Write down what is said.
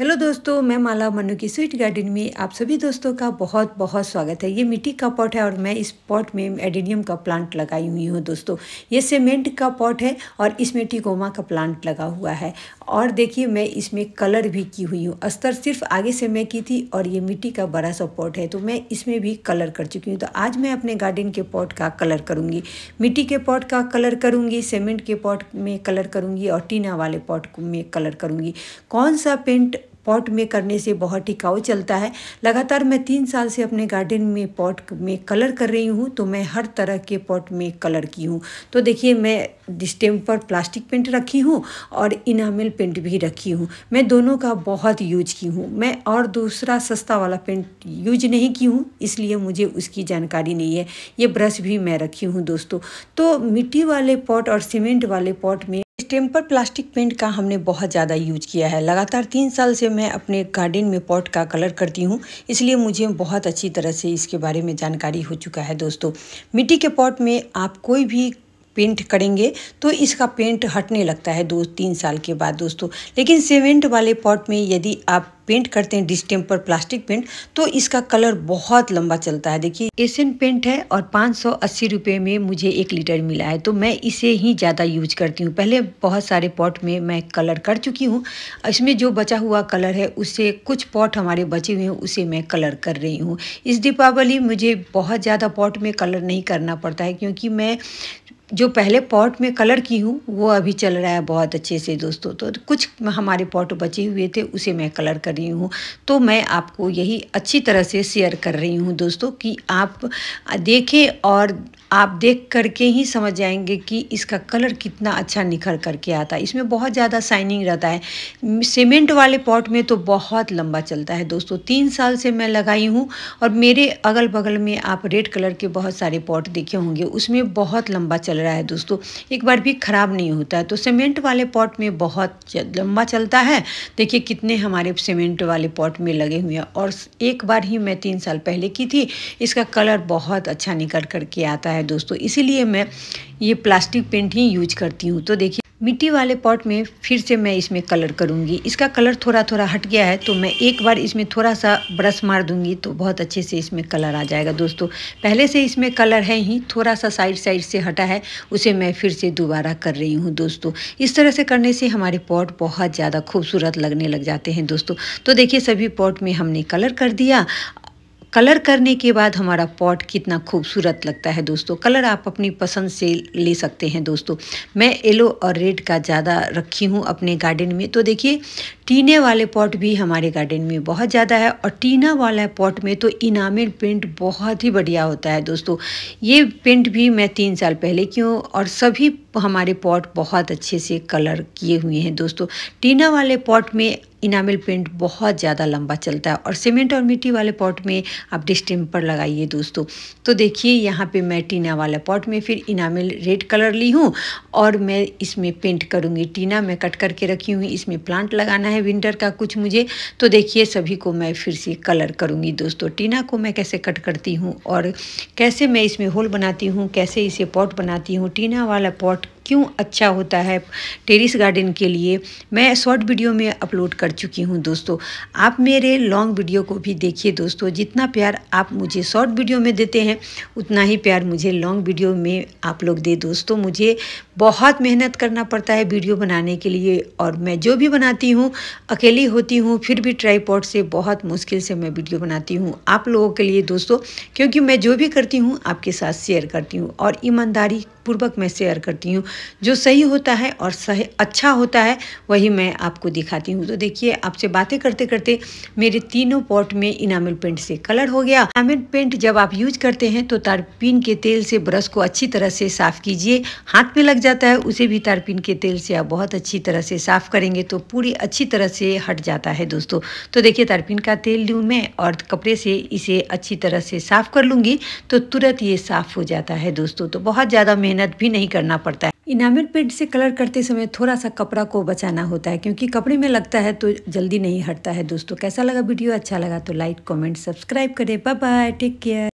hello दोस्तों मैं माला मनु की स्वीट गार्डन में आप सभी दोस्तों का बहुत बहुत स्वागत है ये मिट्टी का पॉट है और मैं इस पॉट में एडेनियम का प्लांट लगाई हुई हूँ दोस्तों ये सीमेंट का पॉट है और इसमें टिकोमा का प्लांट लगा हुआ है और देखिए मैं इसमें कलर भी की हुई हूँ अस्तर सिर्फ आगे से मैं की थी और ये मिट्टी का बड़ा सा पॉट है तो मैं इसमें भी कलर कर चुकी हूँ तो आज मैं अपने गार्डन के पॉट का कलर करूँगी मिट्टी के पॉट का कलर करूँगी सीमेंट के पॉट में कलर करूँगी और टीना वाले पॉट में कलर करूँगी कौन सा पेंट पॉट में करने से बहुत टिकाऊ चलता है लगातार मैं तीन साल से अपने गार्डन में पॉट में कलर कर रही हूँ तो मैं हर तरह के पॉट में कलर की हूँ तो देखिए मैं डिस्टेम पर प्लास्टिक पेंट रखी हूँ और इनामिल पेंट भी रखी हूँ मैं दोनों का बहुत यूज की हूँ मैं और दूसरा सस्ता वाला पेंट यूज नहीं की हूँ इसलिए मुझे उसकी जानकारी नहीं है ये ब्रश भी मैं रखी हूँ दोस्तों तो मिट्टी वाले पॉट और सीमेंट वाले पॉट में टेम्पर प्लास्टिक पेंट का हमने बहुत ज़्यादा यूज किया है लगातार तीन साल से मैं अपने गार्डन में पॉट का कलर करती हूँ इसलिए मुझे बहुत अच्छी तरह से इसके बारे में जानकारी हो चुका है दोस्तों मिट्टी के पॉट में आप कोई भी पेंट करेंगे तो इसका पेंट हटने लगता है दो तीन साल के बाद दोस्तों लेकिन सीमेंट वाले पॉट में यदि आप पेंट करते हैं डिस्टेम्पर प्लास्टिक पेंट तो इसका कलर बहुत लंबा चलता है देखिए एशियन पेंट है और पाँच सौ में मुझे एक लीटर मिला है तो मैं इसे ही ज़्यादा यूज करती हूँ पहले बहुत सारे पॉट में मैं कलर कर चुकी हूँ इसमें जो बचा हुआ कलर है उससे कुछ पॉट हमारे बचे हुए हैं उसे मैं कलर कर रही हूँ इस दीपावली मुझे बहुत ज़्यादा पॉट में कलर नहीं करना पड़ता है क्योंकि मैं जो पहले पॉट में कलर की हूँ वो अभी चल रहा है बहुत अच्छे से दोस्तों तो कुछ हमारे पॉट बचे हुए थे उसे मैं कलर कर रही हूँ तो मैं आपको यही अच्छी तरह से शेयर कर रही हूँ दोस्तों कि आप देखें और आप देख करके ही समझ जाएंगे कि इसका कलर कितना अच्छा निखर करके आता है इसमें बहुत ज़्यादा शाइनिंग रहता है सीमेंट वाले पॉट में तो बहुत लंबा चलता है दोस्तों तीन साल से मैं लगाई हूँ और मेरे अगल बगल में आप रेड कलर के बहुत सारे पॉट देखे होंगे उसमें बहुत लंबा चल रहा है दोस्तों एक बार भी ख़राब नहीं होता है तो सीमेंट वाले पॉट में बहुत लंबा चलता है देखिए कितने हमारे सीमेंट वाले पॉट में लगे हुए हैं और एक बार ही मैं तीन साल पहले की थी इसका कलर बहुत अच्छा निकल करके आता है है दोस्तों इसीलिए मैं ये प्लास्टिक पेंट ही यूज करती हूँ तो देखिए मिट्टी वाले पॉट में फिर से मैं इसमें कलर करूँगी इसका कलर थोड़ा थोड़ा हट गया है तो मैं एक बार इसमें थोड़ा सा ब्रश मार दूँगी तो बहुत अच्छे से इसमें कलर आ जाएगा दोस्तों पहले से इसमें कलर है ही थोड़ा सा साइड साइड से हटा है उसे मैं फिर से दोबारा कर रही हूँ दोस्तों इस तरह से करने से हमारे पॉट बहुत ज़्यादा खूबसूरत लगने लग जाते हैं दोस्तों तो देखिए सभी पॉट में हमने कलर कर दिया कलर करने के बाद हमारा पॉट कितना खूबसूरत लगता है दोस्तों कलर आप अपनी पसंद से ले सकते हैं दोस्तों मैं येलो और रेड का ज़्यादा रखी हूँ अपने गार्डन में तो देखिए टीने वाले पॉट भी हमारे गार्डन में बहुत ज़्यादा है और टीना वाला पॉट में तो इनामिल पेंट बहुत ही बढ़िया होता है दोस्तों ये पेंट भी मैं तीन साल पहले क्यों और सभी हमारे पॉट बहुत अच्छे से कलर किए हुए हैं दोस्तों टीना वाले पॉट में इनामिल पेंट बहुत ज़्यादा लंबा चलता है और सीमेंट और मिट्टी वाले पॉट में आप डिस्टेम्पर लगाइए दोस्तों तो देखिए यहाँ पे मैं टीना वाले पॉट में फिर इनामिल रेड कलर ली हूँ और मैं इसमें पेंट करूँगी टीना मैं कट करके रखी हुई इसमें प्लांट लगाना है है विंटर का कुछ मुझे तो देखिए सभी को मैं फिर से कलर करूँगी दोस्तों टीना को मैं कैसे कट करती हूँ और कैसे मैं इसमें होल बनाती हूँ कैसे इसे पॉट बनाती हूँ टीना वाला पॉट क्यों अच्छा होता है टेरिस गार्डन के लिए मैं शॉर्ट वीडियो में अपलोड कर चुकी हूँ दोस्तों आप मेरे लॉन्ग वीडियो को भी देखिए दोस्तों जितना प्यार आप मुझे शॉर्ट वीडियो में देते हैं उतना ही प्यार मुझे लॉन्ग वीडियो में आप लोग दे दोस्तों मुझे बहुत मेहनत करना पड़ता है वीडियो बनाने के लिए और मैं जो भी बनाती हूँ अकेली होती हूँ फिर भी ट्राईपॉड से बहुत मुश्किल से मैं वीडियो बनाती हूँ आप लोगों के लिए दोस्तों क्योंकि मैं जो भी करती हूँ आपके साथ शेयर करती हूँ और ईमानदारी पूर्वक मैं शेयर करती हूँ जो सही होता है और सही अच्छा होता है वही मैं आपको दिखाती हूँ तो देखिए आपसे बातें करते करते मेरे तीनों पॉट में इनामिल पेंट से कलर हो गया इनामिल पेंट जब आप यूज करते हैं तो तारपीन के तेल से ब्रश को अच्छी तरह से साफ कीजिए हाथ में लग जाता है उसे भी तारपीन के तेल से आप बहुत अच्छी तरह से साफ करेंगे तो पूरी अच्छी तरह से हट जाता है दोस्तों तो देखिए तारपीन का तेल लूँ मैं और कपड़े से इसे अच्छी तरह से साफ कर लूँगी तो तुरंत ये साफ हो जाता है दोस्तों तो बहुत ज़्यादा मेहनत भी नहीं करना पड़ता है इनामिल पेंट से कलर करते समय थोड़ा सा कपड़ा को बचाना होता है क्योंकि कपड़े में लगता है तो जल्दी नहीं हटता है दोस्तों कैसा लगा वीडियो अच्छा लगा तो लाइक कमेंट सब्सक्राइब करें बाय बाय टेक केयर